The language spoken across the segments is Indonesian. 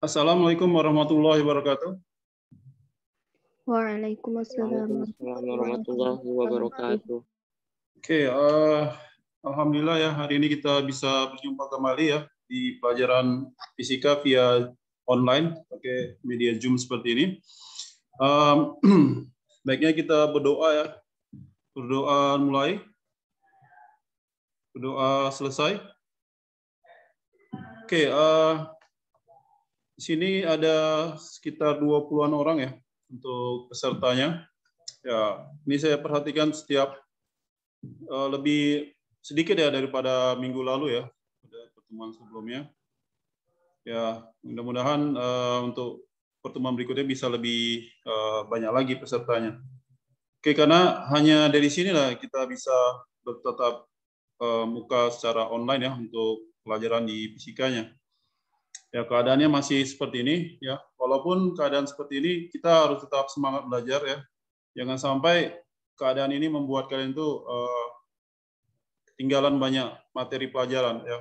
Assalamualaikum warahmatullahi wabarakatuh. Waalaikumsalam warahmatullahi wabarakatuh. Oke, uh, alhamdulillah ya hari ini kita bisa berjumpa kembali ya di pelajaran fisika via online pakai media Zoom seperti ini. Um, baiknya kita berdoa ya. Berdoa mulai. Berdoa selesai. Oke, okay, uh, eh, di sini ada sekitar 20-an orang ya untuk pesertanya. Ya, ini saya perhatikan setiap uh, lebih sedikit ya daripada minggu lalu ya, pada pertemuan sebelumnya. Ya, mudah-mudahan uh, untuk pertemuan berikutnya bisa lebih uh, banyak lagi pesertanya. Oke, karena hanya dari sinilah kita bisa bertatap uh, muka secara online ya untuk pelajaran di fisikanya ya keadaannya masih seperti ini ya walaupun keadaan seperti ini kita harus tetap semangat belajar ya jangan sampai keadaan ini membuat kalian tuh uh, ketinggalan banyak materi pelajaran ya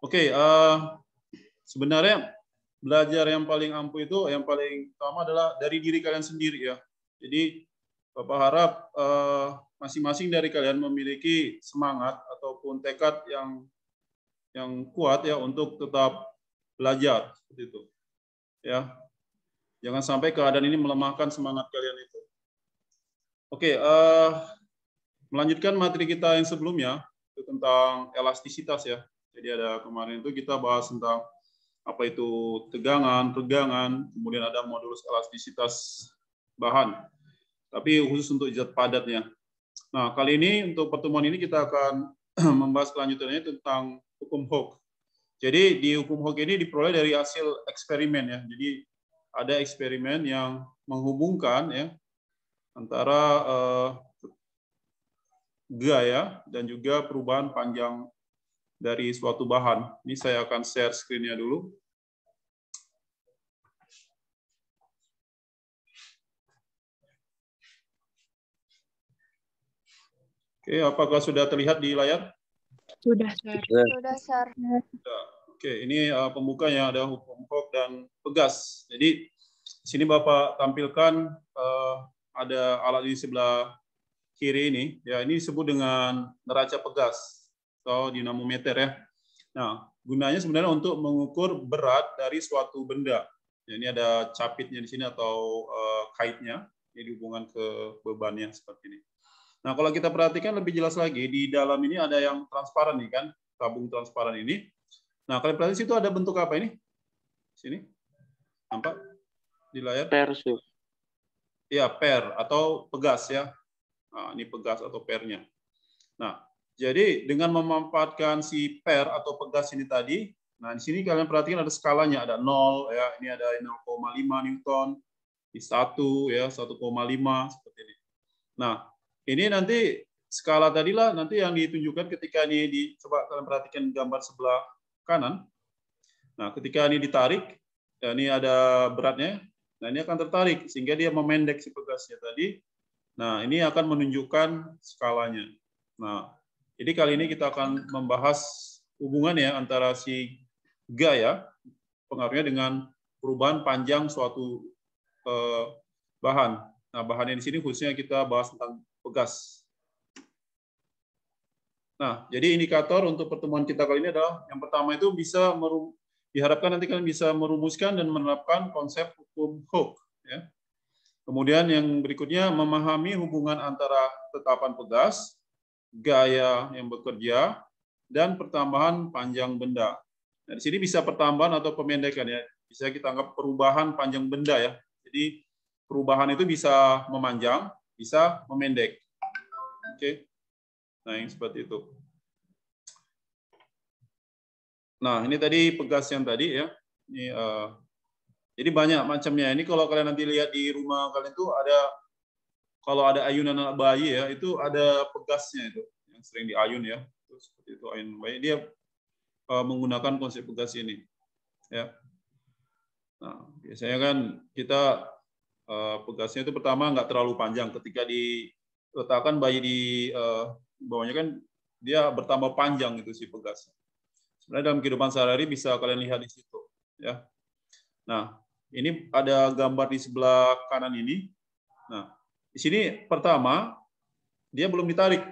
oke okay, uh, eh, sebenarnya belajar yang paling ampuh itu yang paling utama adalah dari diri kalian sendiri ya jadi bapak harap eh, masing-masing uh, dari kalian memiliki semangat ataupun tekad yang yang kuat ya untuk tetap belajar seperti itu. Ya. Jangan sampai keadaan ini melemahkan semangat kalian itu. Oke, uh, melanjutkan materi kita yang sebelumnya itu tentang elastisitas ya. Jadi ada kemarin itu kita bahas tentang apa itu tegangan, tegangan. kemudian ada modulus elastisitas bahan. Tapi khusus untuk zat padatnya. Nah, kali ini untuk pertemuan ini kita akan membahas kelanjutannya tentang hukum Hooke. Jadi di hukum hoki ini diperoleh dari hasil eksperimen ya. Jadi ada eksperimen yang menghubungkan ya antara uh, eh, gaya dan juga perubahan panjang dari suatu bahan. Ini saya akan share screen-nya dulu. Oke, apakah sudah terlihat di layar? Sudah, Sir. Sudah, Sir. Oke, ini uh, yang ada hukum pok dan pegas. Jadi, sini Bapak tampilkan uh, ada alat di sebelah kiri ini. Ya, ini disebut dengan neraca pegas atau dinamometer ya. Nah, gunanya sebenarnya untuk mengukur berat dari suatu benda. Ya, ini ada capitnya di sini atau uh, kaitnya. Ini hubungan ke bebannya seperti ini. Nah, kalau kita perhatikan lebih jelas lagi, di dalam ini ada yang transparan nih kan, tabung transparan ini. Nah, kalian perhatikan situ ada bentuk apa ini? Sini. Nampak di layar? Per, sih. Ya, per atau pegas ya. Nah, ini pegas atau pernya. Nah, jadi dengan memanfaatkan si per atau pegas ini tadi, nah di sini kalian perhatikan ada skalanya, ada 0 ya, ini ada 0,5 Newton, di 1 ya, 1,5 seperti ini. Nah, ini nanti skala tadilah nanti yang ditunjukkan ketika ini dicoba kalian perhatikan gambar sebelah kanan. Nah, ketika ini ditarik, ya ini ada beratnya. Nah, ini akan tertarik sehingga dia memendek si pegasnya tadi. Nah, ini akan menunjukkan skalanya. Nah, jadi kali ini kita akan membahas hubungan ya antara si gaya pengaruhnya dengan perubahan panjang suatu eh, bahan. Nah, bahannya di sini khususnya kita bahas tentang bekas. Nah, jadi indikator untuk pertemuan kita kali ini adalah yang pertama itu bisa diharapkan nanti kalian bisa merumuskan dan menerapkan konsep hukum Hooke. Ya. Kemudian yang berikutnya memahami hubungan antara tetapan pegas, gaya yang bekerja, dan pertambahan panjang benda. Nah, di sini bisa pertambahan atau pemendekan ya. Bisa kita anggap perubahan panjang benda ya. Jadi perubahan itu bisa memanjang, bisa memendek. Oke. Nah, yang seperti itu. Nah, ini tadi pegas yang tadi ya. Ini uh, jadi banyak macamnya. Ini kalau kalian nanti lihat di rumah kalian tuh ada kalau ada ayunan anak bayi ya, itu ada pegasnya itu yang sering diayun ya. Itu seperti itu ayun bayi. Dia uh, menggunakan konsep pegas ini. Ya. Nah, biasanya kan kita Eh, pegasnya itu pertama nggak terlalu panjang. Ketika diletakkan bayi di uh, bawahnya kan dia bertambah panjang itu si pegas. Sebenarnya dalam kehidupan sehari-hari bisa kalian lihat di situ, ya. Nah, ini ada gambar di sebelah kanan ini. Nah, di sini pertama dia belum ditarik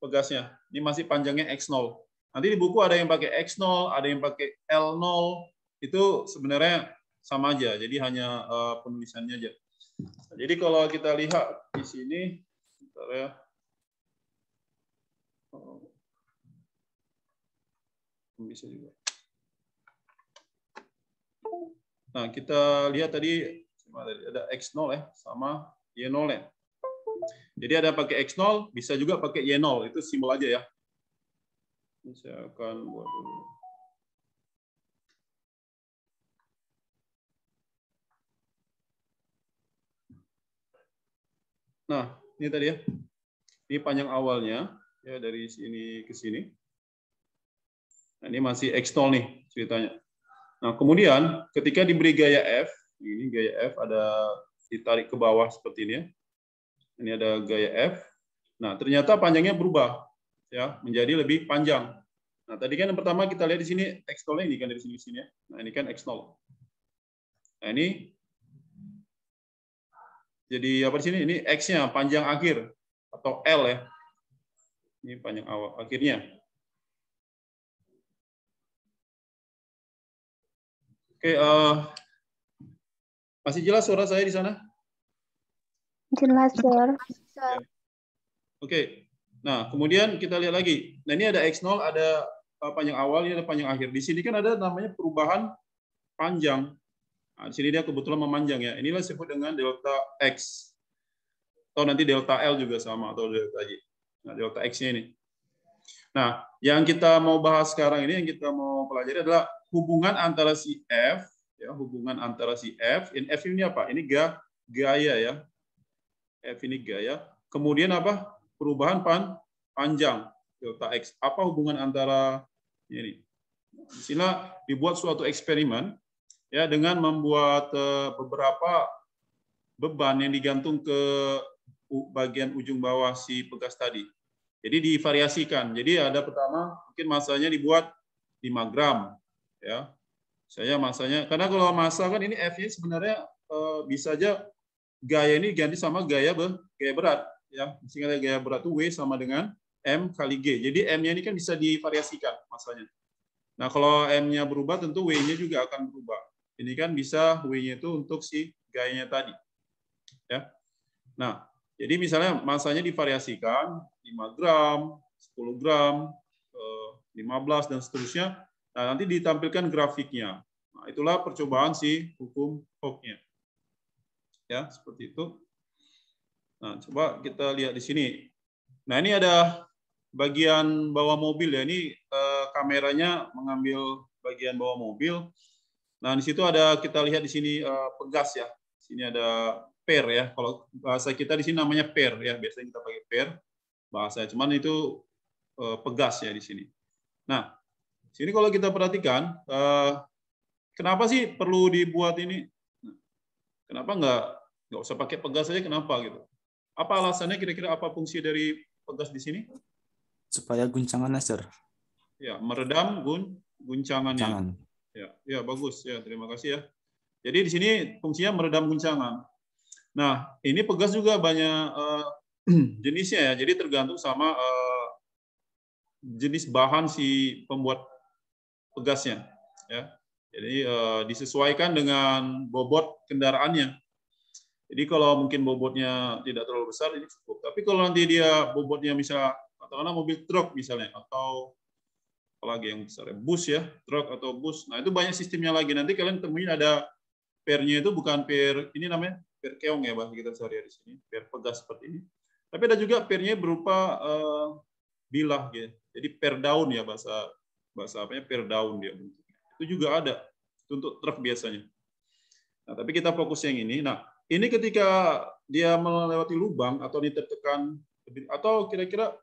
pegasnya. Ini masih panjangnya x0. Nanti di buku ada yang pakai x0, ada yang pakai l0. Itu sebenarnya sama aja. Jadi hanya uh, penulisannya aja. Jadi kalau kita lihat di sini, bentar ya. Oh, bisa juga. Nah, kita lihat tadi ada X0 ya, sama Y0 ya. Jadi ada pakai X0, bisa juga pakai Y0, itu simbol aja ya. Ini saya akan buat dulu. Nah, ini tadi ya. Ini panjang awalnya ya dari sini ke sini. Nah, ini masih x nih ceritanya. Nah, kemudian ketika diberi gaya F, ini gaya F ada ditarik ke bawah seperti ini ya. Ini ada gaya F. Nah, ternyata panjangnya berubah ya, menjadi lebih panjang. Nah, tadi kan yang pertama kita lihat di sini X0 ini kan dari sini ke sini ya. Nah, ini kan x Nah, ini jadi apa di sini ini x-nya panjang akhir atau L ya. Ini panjang awal akhirnya. Oke, uh, masih jelas suara saya di sana? Jelas, Sir. Ya. Oke. Nah, kemudian kita lihat lagi. Nah, ini ada x0, ada eh, panjang awal, ini ada panjang akhir. Di sini kan ada namanya perubahan panjang. Nah, di sini dia kebetulan memanjang ya. Inilah disebut dengan delta X. Atau nanti delta L juga sama atau delta Y. Nah, delta X-nya ini. Nah, yang kita mau bahas sekarang ini yang kita mau pelajari adalah hubungan antara si F ya, hubungan antara si F. In F ini apa? Ini ga, gaya ya. F ini gaya. Kemudian apa? Perubahan pan panjang delta X. Apa hubungan antara ini? Sila dibuat suatu eksperimen ya dengan membuat eh, beberapa beban yang digantung ke bagian ujung bawah si pegas tadi. Jadi divariasikan. Jadi ada pertama mungkin masanya dibuat 5 gram ya. Saya masanya karena kalau masa kan ini F-nya sebenarnya eh, bisa aja gaya ini ganti sama gaya ber, gaya berat ya. Sehingga ya, gaya berat itu W sama dengan M kali G. Jadi M-nya ini kan bisa divariasikan masanya. Nah, kalau M-nya berubah tentu W-nya juga akan berubah ini kan bisa W-nya itu untuk si gayanya tadi. Ya. Nah, jadi misalnya masanya divariasikan 5 gram, 10 gram, 15 eh, dan seterusnya. Nah, nanti ditampilkan grafiknya. Nah, itulah percobaan si hukum Hooke-nya. Ya, seperti itu. Nah, coba kita lihat di sini. Nah, ini ada bagian bawah mobil ya. Ini eh, kameranya mengambil bagian bawah mobil. Nah, di situ ada kita lihat di sini uh, pegas ya. Di sini ada per ya. Kalau bahasa kita di sini namanya per ya. Biasanya kita pakai per bahasa. Cuman itu uh, pegas ya di sini. Nah, di sini kalau kita perhatikan uh, kenapa sih perlu dibuat ini? Kenapa nggak nggak usah pakai pegas aja kenapa gitu? Apa alasannya kira-kira apa fungsi dari pegas di sini? Supaya guncangan laser. Ya, meredam gun guncangannya. Guncangan Ya, ya bagus ya. Terima kasih ya. Jadi di sini fungsinya meredam guncangan. Nah, ini pegas juga banyak uh, jenisnya ya. Jadi tergantung sama uh, jenis bahan si pembuat pegasnya ya. Jadi uh, disesuaikan dengan bobot kendaraannya. Jadi kalau mungkin bobotnya tidak terlalu besar ini cukup. Tapi kalau nanti dia bobotnya misal katakanlah mobil truk misalnya atau apalagi yang besar ya, bus ya, truk atau bus. Nah, itu banyak sistemnya lagi. Nanti kalian temuin ada pernya itu bukan per ini namanya per keong ya bahasa kita sehari di sini, per pegas seperti ini. Tapi ada juga pernya berupa uh, bilah gitu. Jadi per daun ya bahasa bahasa ya per daun dia bentuknya. Itu juga ada itu untuk truk biasanya. Nah, tapi kita fokus yang ini. Nah, ini ketika dia melewati lubang atau ditekan atau kira-kira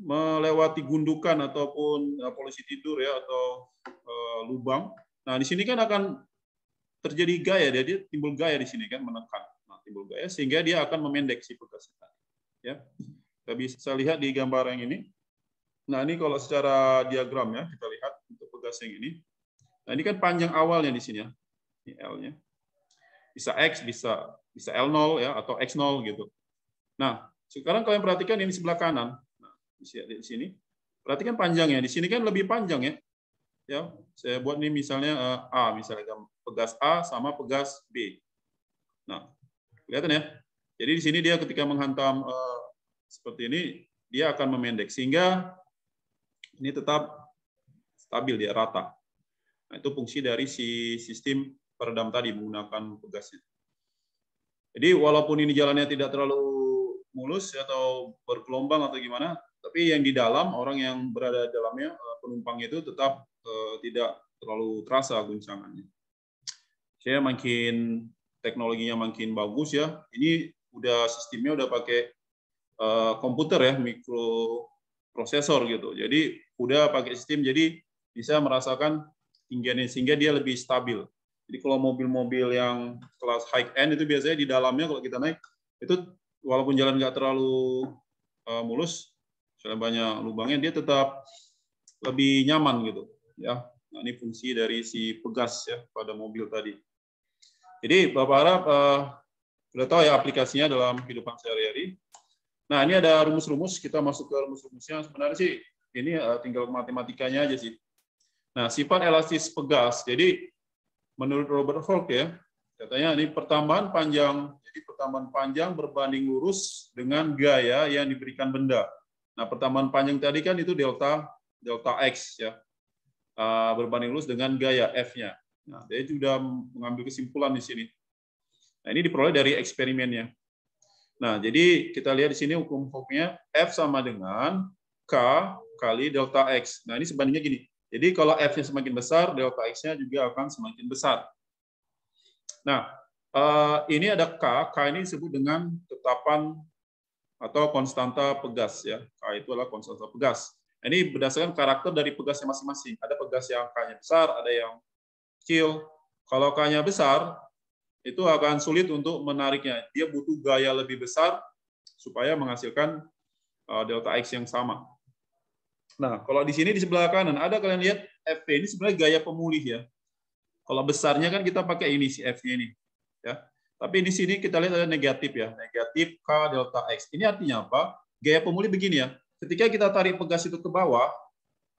melewati gundukan ataupun eh, polisi tidur ya atau uh, lubang. Nah, di sini kan akan terjadi gaya, jadi ya, timbul gaya di sini kan menekan. Nah, timbul gaya sehingga dia akan memendek si tadi. Ya. Kita bisa lihat di gambar yang ini. Nah, ini kalau secara diagram ya, kita lihat untuk pegas yang ini. Nah, ini kan panjang awalnya di sini ya. Ini L-nya. Bisa X, bisa bisa L0 ya atau X0 gitu. Nah, sekarang kalian perhatikan ini sebelah kanan di sini. Perhatikan panjangnya. Di sini kan lebih panjang ya. Ya, saya buat nih misalnya eh, A, misalnya pegas A sama pegas B. Nah, kelihatan ya. Jadi di sini dia ketika menghantam eh, seperti ini, dia akan memendek sehingga ini tetap stabil dia rata. Nah, itu fungsi dari si sistem peredam tadi menggunakan pegasnya. Jadi walaupun ini jalannya tidak terlalu mulus atau bergelombang atau gimana, tapi yang di dalam, orang yang berada di dalamnya, eh, penumpang itu tetap uh, tidak terlalu terasa guncangannya. Saya makin teknologinya makin bagus ya. Ini udah sistemnya udah pakai uh, komputer ya, mikroprosesor gitu. Jadi udah pakai sistem, jadi bisa merasakan tingginya sehingga dia lebih stabil. Jadi kalau mobil-mobil yang kelas high end itu biasanya di dalamnya kalau kita naik itu walaupun jalan nggak terlalu uh, mulus misalnya banyak lubangnya dia tetap lebih nyaman gitu ya nah, ini fungsi dari si pegas ya pada mobil tadi jadi bapak harap uh, eh, sudah tahu ya aplikasinya dalam kehidupan sehari-hari nah ini ada rumus-rumus kita masuk ke rumus-rumusnya sebenarnya sih ini uh, tinggal matematikanya aja sih nah sifat elastis pegas jadi menurut Robert Falk ya katanya ini pertambahan panjang jadi pertambahan panjang berbanding lurus dengan gaya yang diberikan benda Nah, pertambahan panjang tadi kan itu delta delta x ya. Ah, berbanding lurus dengan gaya f-nya. Nah, dia sudah mengambil kesimpulan di sini. Nah, ini diperoleh dari eksperimennya. Nah, jadi kita lihat di sini hukum hukumnya f sama dengan k kali delta x. Nah, ini sebandingnya gini. Jadi kalau f-nya semakin besar, delta x-nya juga akan semakin besar. Nah, ah, ini ada k, k ini disebut dengan tetapan atau konstanta pegas ya. K itu adalah konstanta pegas. Nah, ini berdasarkan karakter dari pegasnya masing-masing. Ada pegas yang K-nya besar, ada yang kecil. Kalau K-nya besar, itu akan sulit untuk menariknya. Dia butuh gaya lebih besar supaya menghasilkan eh, delta X yang sama. Nah, kalau di sini di sebelah kanan ada kalian lihat FP ini sebenarnya gaya pemulih ya. Kalau besarnya kan kita pakai ini si F-nya ini. Ya. Tapi di sini kita lihat ada negatif ya, negatif K delta X. Ini artinya apa? Gaya pemulih begini ya. Ketika kita tarik pegas itu ke bawah,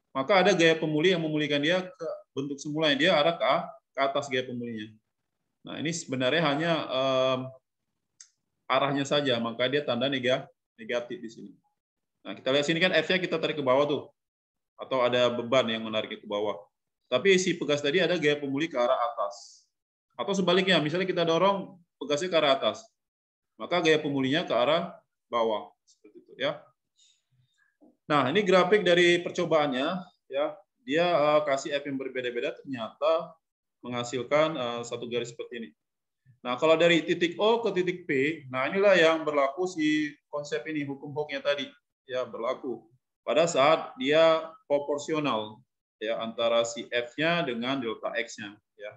maka ada gaya pemulih yang memulihkan dia ke bentuk semula yang Dia arah ke, ke atas gaya pemulihnya. Nah, ini sebenarnya hanya um, arahnya saja, maka dia tanda negatif di sini. Nah, kita lihat sini kan F-nya kita tarik ke bawah tuh. Atau ada beban yang menarik ke bawah. Tapi si pegas tadi ada gaya pemulih ke arah atas. Atau sebaliknya, misalnya kita dorong pegasnya ke arah atas. Maka gaya pemulihnya ke arah bawah seperti itu ya. Nah, ini grafik dari percobaannya ya. Dia uh, kasih F yang berbeda-beda ternyata menghasilkan uh, satu garis seperti ini. Nah, kalau dari titik O ke titik P, nah inilah yang berlaku si konsep ini hukum hooke tadi ya berlaku pada saat dia proporsional ya antara si F-nya dengan delta X-nya ya.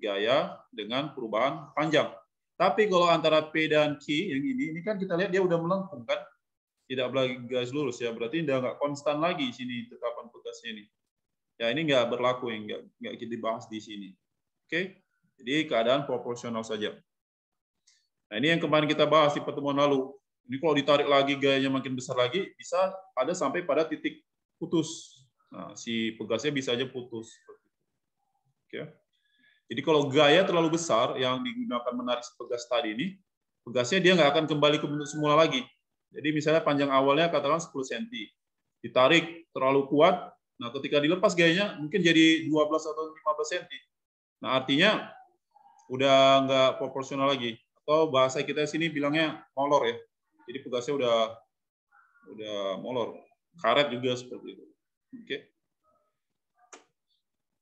Gaya dengan perubahan panjang tapi kalau antara P dan Q yang ini, ini kan kita lihat dia udah melengkung kan? Tidak lagi garis lurus ya, berarti udah nggak konstan lagi sini tetapan bekasnya ini. Ya ini nggak berlaku yang nggak nggak kita bahas di sini. Oke, okay? jadi keadaan proporsional saja. Nah ini yang kemarin kita bahas di pertemuan lalu. Ini kalau ditarik lagi gayanya makin besar lagi, bisa ada sampai pada titik putus. Nah, si pegasnya bisa aja putus. Oke. Okay. Jadi kalau gaya terlalu besar yang digunakan menarik pegas tadi ini, pegasnya dia nggak akan kembali ke bentuk semula lagi. Jadi misalnya panjang awalnya katakan 10 cm. Ditarik terlalu kuat, nah ketika dilepas gayanya mungkin jadi 12 atau 15 cm. Nah artinya udah nggak proporsional lagi. Atau bahasa kita sini bilangnya molor ya. Jadi pegasnya udah udah molor. Karet juga seperti itu. Oke. Okay.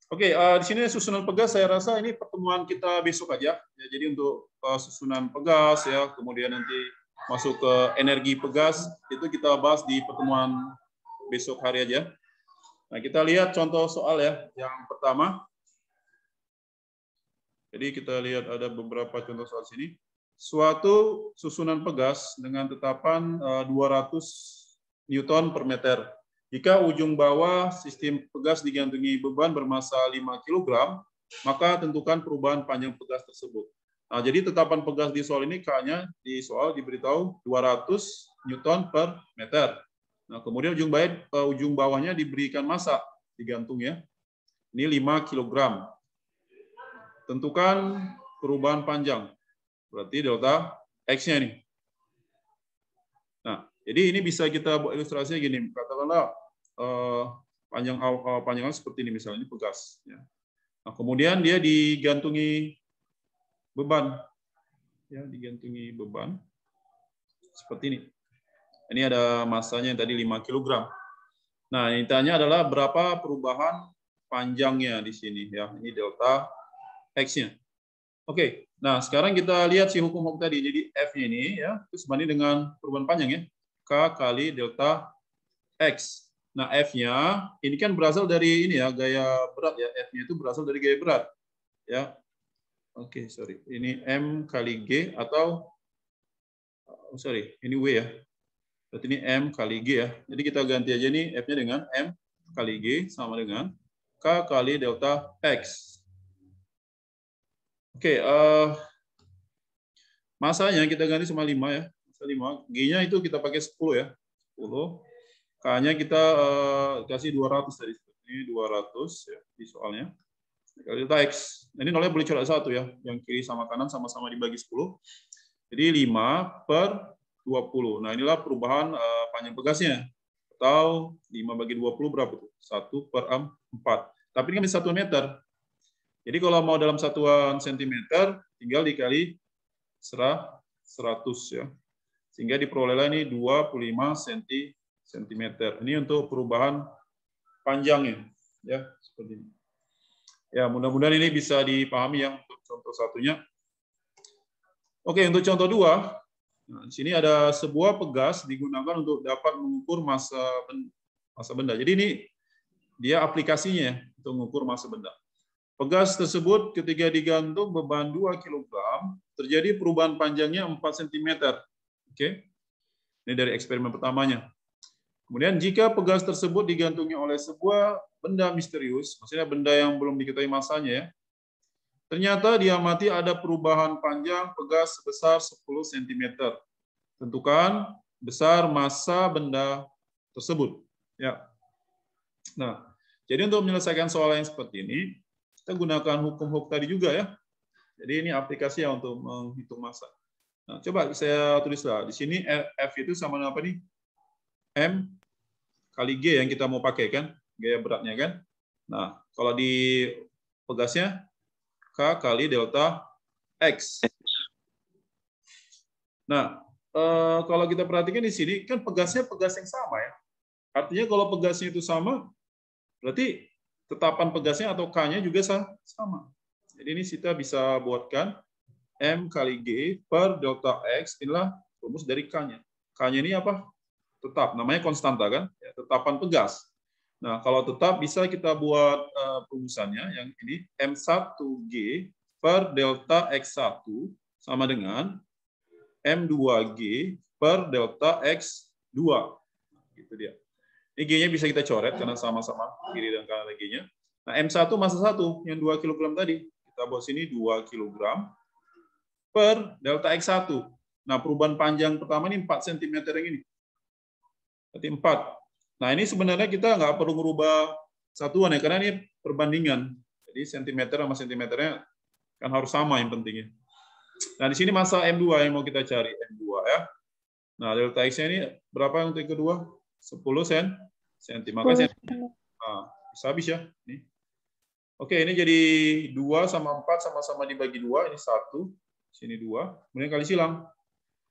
Oke, okay, uh, eh, di sini susunan pegas saya rasa ini pertemuan kita besok aja. Ya, jadi untuk uh, susunan pegas ya, kemudian nanti masuk ke energi pegas itu kita bahas di pertemuan besok hari aja. Nah, kita lihat contoh soal ya. Yang pertama. Jadi kita lihat ada beberapa contoh soal sini. Suatu susunan pegas dengan tetapan uh, eh, 200 Newton per meter. Jika ujung bawah sistem pegas digantungi beban bermasa 5 kg, maka tentukan perubahan panjang pegas tersebut. Nah, jadi tetapan pegas di soal ini K-nya di soal diberitahu 200 Newton per meter. Nah, kemudian ujung, bawah, eh, uh, ujung bawahnya diberikan massa digantung ya. Ini 5 kg. Tentukan perubahan panjang. Berarti delta X-nya ini. Nah, jadi ini bisa kita buat ilustrasinya gini, katakanlah eh, panjang eh, panjangan seperti ini misalnya ini pegas. Ya. Nah, kemudian dia digantungi beban, ya digantungi beban seperti ini. Ini ada masanya yang tadi 5 kg. Nah, ini ditanya adalah berapa perubahan panjangnya di sini ya. Ini delta x-nya. Oke. Nah, sekarang kita lihat si hukum hukum tadi. Jadi f-nya ini ya, itu sebanding dengan perubahan panjang ya. K kali delta X. Nah, F-nya ini kan berasal dari ini ya, gaya berat ya. F-nya itu berasal dari gaya berat. Ya. Oke, okay, sorry. Ini M kali G atau oh, sorry, ini W ya. Berarti ini M kali G ya. Jadi kita ganti aja nih F-nya dengan M kali G sama dengan K kali delta X. Oke, okay, uh, eh, masanya kita ganti sama 5 ya. 5. G-nya itu kita pakai 10 ya. 10. K-nya kita uh, kasih 200 tadi. Ini 200 ya, di soalnya. Kali kita X. Ini nolnya boleh coret satu ya. Yang kiri sama kanan sama-sama dibagi 10. Jadi 5 per 20. Nah inilah perubahan uh, panjang bekasnya. Atau 5 bagi 20 berapa tuh? 1 per 4. Tapi ini kan 1 meter. Jadi kalau mau dalam satuan sentimeter, tinggal dikali 100 ya sehingga diperolehlah ini 25 cm. Ini untuk perubahan panjangnya ya seperti ini. Ya, mudah-mudahan ini bisa dipahami yang untuk contoh satunya. Oke, untuk contoh dua, nah, di sini ada sebuah pegas digunakan untuk dapat mengukur masa benda, masa benda. Jadi ini dia aplikasinya ya, untuk mengukur masa benda. Pegas tersebut ketika digantung beban 2 kg, terjadi perubahan panjangnya 4 cm Oke. Okay? Ini dari eksperimen pertamanya. Kemudian jika pegas tersebut digantungi oleh sebuah benda misterius, maksudnya benda yang belum diketahui masanya ya, ternyata diamati ada perubahan panjang pegas sebesar 10 cm. Tentukan besar massa benda tersebut. Ya. Nah, jadi untuk menyelesaikan soal yang seperti ini, kita gunakan hukum hukum tadi juga ya. Jadi ini aplikasi ya untuk menghitung massa. Nah, coba saya tulislah. Di sini F itu sama dengan apa nih? M kali G yang kita mau pakai kan? Gaya beratnya kan? Nah, kalau di pegasnya K kali delta X. Nah, eh, kalau kita perhatikan di sini, kan pegasnya pegas yang sama ya. Artinya kalau pegasnya itu sama, berarti tetapan pegasnya atau K-nya juga sama. Jadi ini kita bisa buatkan M kali G per delta X inilah rumus dari K-nya. K-nya ini apa? Tetap, namanya konstanta kan? Ya, tetapan tegas. Nah, kalau tetap bisa kita buat uh, yang ini M1G per delta X1 sama dengan M2G per delta X2. gitu dia. Ini G-nya bisa kita coret karena sama-sama kiri dan kanan G-nya. Nah, M1 masa 1 yang 2 kg tadi. Kita buat sini 2 kg per delta X1. Nah, perubahan panjang pertama ini 4 cm yang ini. Berarti 4. Nah, ini sebenarnya kita nggak perlu merubah satuan ya, karena ini perbandingan. Jadi cm sama cm-nya kan harus sama yang pentingnya. Nah, di sini masa M2 yang mau kita cari. M2 ya. Nah, delta X-nya ini berapa untuk yang kedua? 10 cm. Senti. cm. Nah, bisa habis ya. Ini. Oke, ini jadi 2 sama 4 sama-sama dibagi 2. Ini 1 sini 2, kemudian kali silang.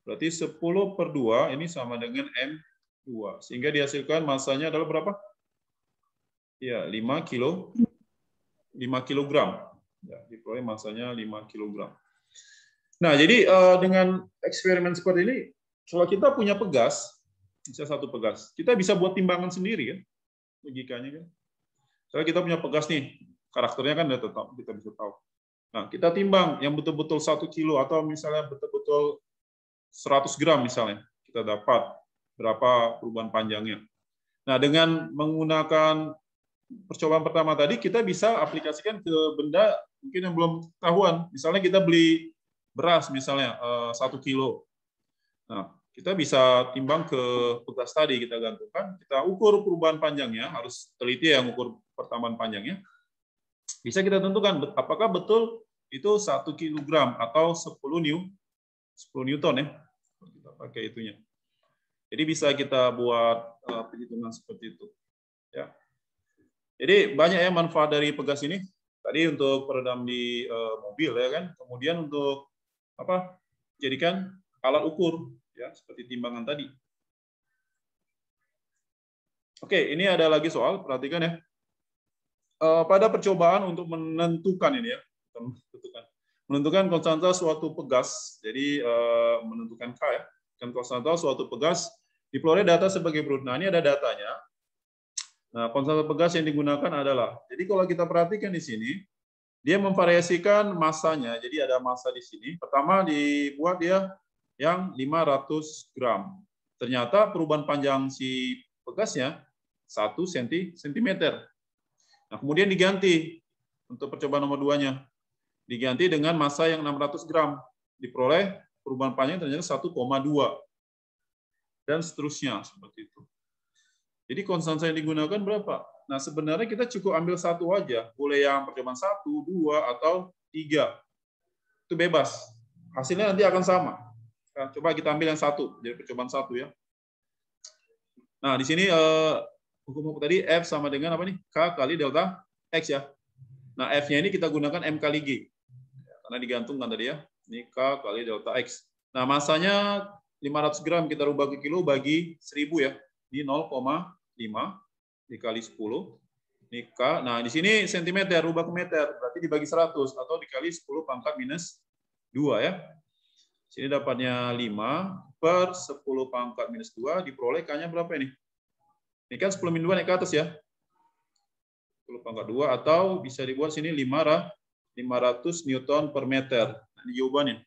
Berarti 10 per 2 ini sama dengan M2. Sehingga dihasilkan masanya adalah berapa? Ya, 5 kilo 5 kilogram. Ya, diperoleh masanya 5 kilogram. Nah, jadi eh, dengan eksperimen seperti ini, kalau kita punya pegas, bisa satu pegas, kita bisa buat timbangan sendiri kan, logikanya kan. Kalau kita punya pegas nih, karakternya kan tetap kita bisa tahu. Nah, kita timbang yang betul-betul satu kilo atau misalnya betul-betul 100 gram misalnya, kita dapat berapa perubahan panjangnya. Nah, dengan menggunakan percobaan pertama tadi, kita bisa aplikasikan ke benda mungkin yang belum ketahuan. Misalnya kita beli beras misalnya eh, satu kilo. Nah, kita bisa timbang ke bekas tadi kita gantungkan, kita ukur perubahan panjangnya, harus teliti yang ukur pertambahan panjangnya. Bisa kita tentukan apakah betul itu 1 kg atau 10 new 10 newton ya. Kita pakai itunya. Jadi bisa kita buat uh, perhitungan seperti itu. Ya. Jadi banyak ya manfaat dari pegas ini. Tadi untuk peredam di uh, mobil ya kan. Kemudian untuk apa? Jadikan alat ukur ya seperti timbangan tadi. Oke, ini ada lagi soal, perhatikan ya. Eh, pada percobaan untuk menentukan ini ya, menentukan menentukan konstanta suatu pegas jadi uh, menentukan k ya kan konstanta suatu pegas di data sebagai berikut Nah, ini ada datanya. Nah, konstanta pegas yang digunakan adalah. Jadi kalau kita perhatikan di sini, dia memvariasikan masanya. Jadi ada masa di sini. Pertama dibuat dia yang 500 gram. Ternyata perubahan panjang si pegasnya 1 cm. Nah, kemudian diganti untuk percobaan nomor 2-nya diganti dengan massa yang 600 gram diperoleh perubahan panjang ternyata 1,2 dan seterusnya seperti itu. Jadi konstanta yang digunakan berapa? Nah sebenarnya kita cukup ambil satu aja, boleh yang percobaan satu, dua atau tiga itu bebas. Hasilnya nanti akan sama. Nah, coba kita ambil yang satu, jadi percobaan satu ya. Nah, di sini hukum eh, hukum-hukum tadi F sama dengan apa nih? K kali delta X ya. Nah, F-nya ini kita gunakan M kali G karena digantungkan tadi ya. Ini K kali delta X. Nah, masanya 500 gram kita rubah ke kilo bagi 1000 ya. Ini 0,5 dikali 10. Ini K. Nah, di sini sentimeter, rubah ke meter. Berarti dibagi 100 atau dikali 10 pangkat minus 2 ya. Di sini dapatnya 5 per 10 pangkat minus 2 diperoleh K-nya berapa ini? Ini kan 10 min 2 naik ke atas ya. 10 pangkat 2 atau bisa dibuat sini 5 ra, 500 newton per meter. Nah, ini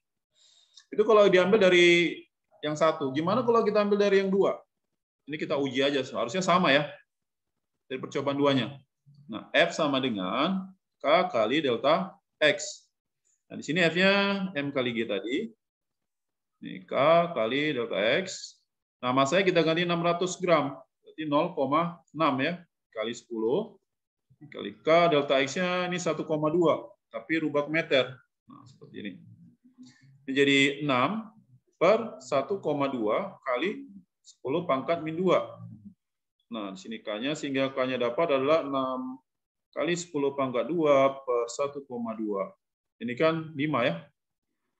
Itu kalau diambil dari yang satu. Gimana kalau kita ambil dari yang dua? Ini kita uji aja. Harusnya sama ya. Dari percobaan duanya. Nah, F sama dengan K kali delta X. Nah, di sini F-nya M kali G tadi. Ini K kali delta X. Nah, masanya kita ganti 600 gram. Berarti 0,6 ya. Kali 10. Kali K delta X-nya ini 1,2 tapi rubah ke meter. Nah, seperti ini. Ini jadi 6 per 1,2 kali 10 pangkat min 2. Nah, di sini K-nya, sehingga K-nya dapat adalah 6 kali 10 pangkat 2 per 1,2. Ini kan 5 ya.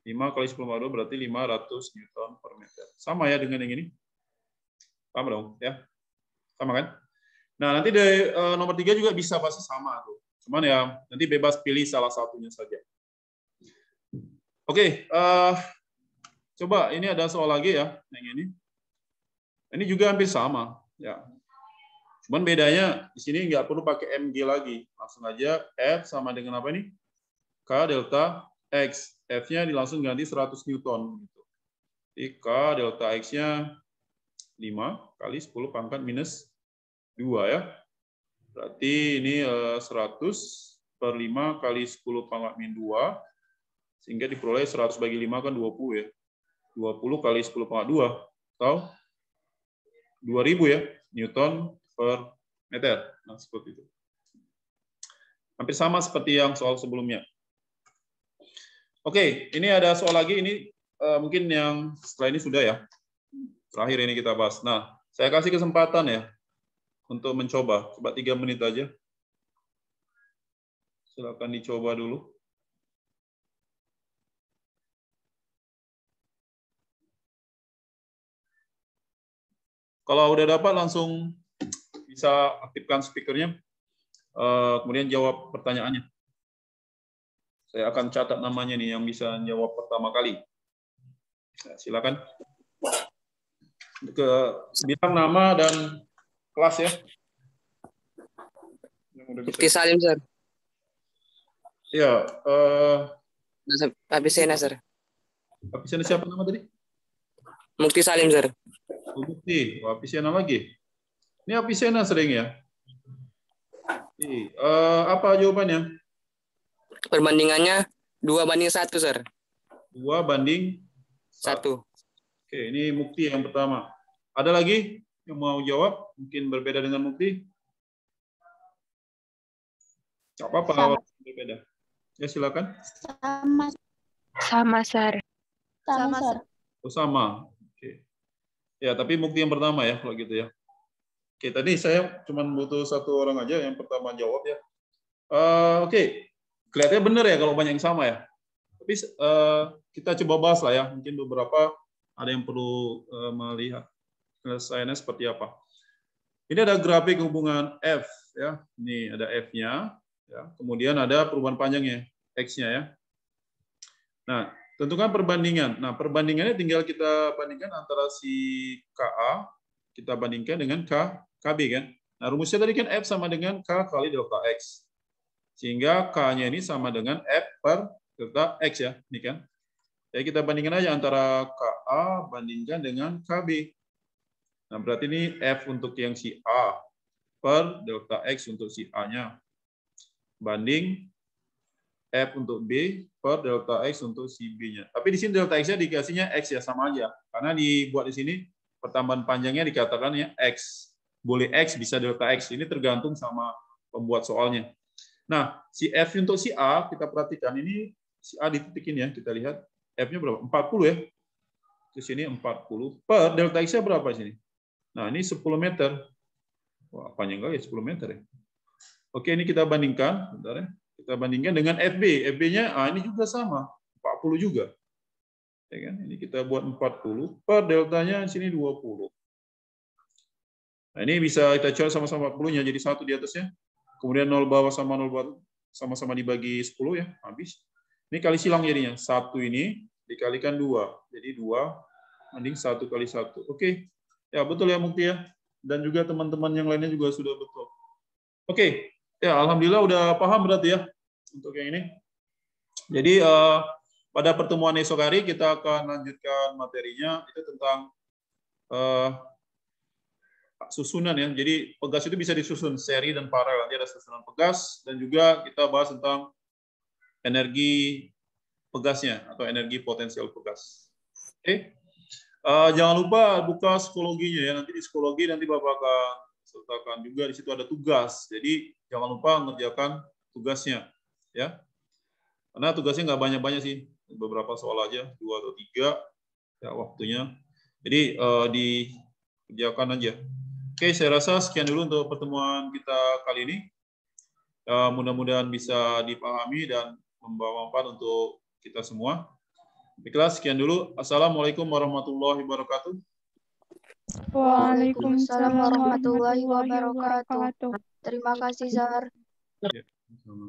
5 kali 10 pangkat 2 berarti 500 Newton per meter. Sama ya dengan yang ini. Sama dong, ya. Sama kan? Nah, nanti dari eh, nomor 3 juga bisa pasti sama tuh. Cuman ya nanti bebas pilih salah satunya saja. Oke, okay, uh, eh, coba ini ada soal lagi ya yang ini. Ini juga hampir sama ya. Cuman bedanya di sini nggak perlu pakai mg lagi, langsung aja F sama dengan apa ini? K delta X. F-nya langsung ganti 100 Newton. Gitu. Jadi K delta X-nya 5 kali 10 pangkat minus 2 ya. Berarti ini 100 eh, per 5 kali 10 pangkat min 2, sehingga diperoleh 100 bagi 5 kan 20 ya. 20 kali 10 pangkat 2, atau 2000 ya, Newton per meter. Nah, seperti itu. Hampir sama seperti yang soal sebelumnya. Oke, ini ada soal lagi. Ini uh, mungkin yang setelah ini sudah ya. Terakhir ini kita bahas. Nah, saya kasih kesempatan ya untuk mencoba. Coba tiga menit aja. Silakan dicoba dulu. Kalau udah dapat langsung bisa aktifkan speakernya, eh, kemudian jawab pertanyaannya. Saya akan catat namanya nih yang bisa jawab pertama kali. Nah, silakan. Ke, bilang nama dan kelas ya. Bukti Salim, Sir. Ya. Uh, Habis saya, Sir. Habis Habisnya siapa nama tadi? Mukti Salim, Sir. Oh, Mukti. Wah, Apisena lagi. Ini Apisena sering ya? Uh, apa jawabannya? Perbandingannya 2 banding 1, Sir. 2 banding 1. Oke, ini Mukti yang pertama. Ada lagi? yang mau jawab mungkin berbeda dengan Mukti. Apa apa sama. berbeda. Ya silakan. Sama. Sama sar. Sama sar. Oh, sama. Oke. Okay. Ya tapi Mukti yang pertama ya kalau gitu ya. Oke okay, tadi saya cuma butuh satu orang aja yang pertama jawab ya. Uh, Oke. Okay. Kelihatannya benar ya kalau banyak yang sama ya. Tapi uh, kita coba bahas lah ya. Mungkin beberapa ada yang perlu uh, melihat penyelesaiannya seperti apa. Ini ada grafik hubungan F ya. Ini ada F-nya ya. Kemudian ada perubahan panjangnya X-nya ya. Nah, tentukan perbandingan. Nah, perbandingannya tinggal kita bandingkan antara si KA kita bandingkan dengan K KB kan. Nah, rumusnya tadi kan F sama dengan K kali delta X. Sehingga K-nya ini sama dengan F per delta X ya, ini kan. Jadi kita bandingkan aja antara KA bandingkan dengan KB. Nah, berarti ini F untuk yang si A per delta X untuk si A-nya. Banding F untuk B per delta X untuk si B-nya. Tapi di sini delta X-nya dikasihnya X ya, sama aja. Karena dibuat di sini pertambahan panjangnya dikatakan ya X. Boleh X, bisa delta X. Ini tergantung sama pembuat soalnya. Nah, si F untuk si A, kita perhatikan ini si A dititikin ya, kita lihat. F-nya berapa? 40 ya. Di sini 40 per delta X-nya berapa sini? Nah, ini 10 meter. Wah, panjang kali ya, 10 meter ya. Oke, ini kita bandingkan. Bentar ya. Kita bandingkan dengan FB. FB-nya ah, ini juga sama, 40 juga. Ya kan? Ini kita buat 40 per deltanya di sini 20. Nah, ini bisa kita cari sama-sama 40-nya jadi satu di atasnya. Kemudian 0 bawah sama 0 bawah sama-sama dibagi 10 ya, habis. Ini kali silang jadinya. Satu ini dikalikan dua. Jadi dua mending satu kali satu. Oke, Ya, betul ya Mukti ya. Dan juga teman-teman yang lainnya juga sudah betul. Oke, okay. ya alhamdulillah udah paham berarti ya untuk yang ini. Jadi uh, pada pertemuan esok hari kita akan lanjutkan materinya itu tentang uh, susunan ya. Jadi pegas itu bisa disusun seri dan paralel. Nanti ada susunan pegas dan juga kita bahas tentang energi pegasnya atau energi potensial pegas. Oke. Okay? Uh, jangan lupa buka psikologinya ya. Nanti di psikologi nanti Bapak akan sertakan juga di situ ada tugas. Jadi jangan lupa mengerjakan tugasnya ya. Karena tugasnya nggak banyak-banyak sih, beberapa soal aja, dua atau tiga ya waktunya. Jadi uh, dikerjakan aja. Oke, saya rasa sekian dulu untuk pertemuan kita kali ini. Uh, Mudah-mudahan bisa dipahami dan membawa manfaat untuk kita semua. Baiklah, sekian dulu. Assalamualaikum warahmatullahi wabarakatuh. Waalaikumsalam warahmatullahi wabarakatuh. Terima kasih, Zahar. Ya,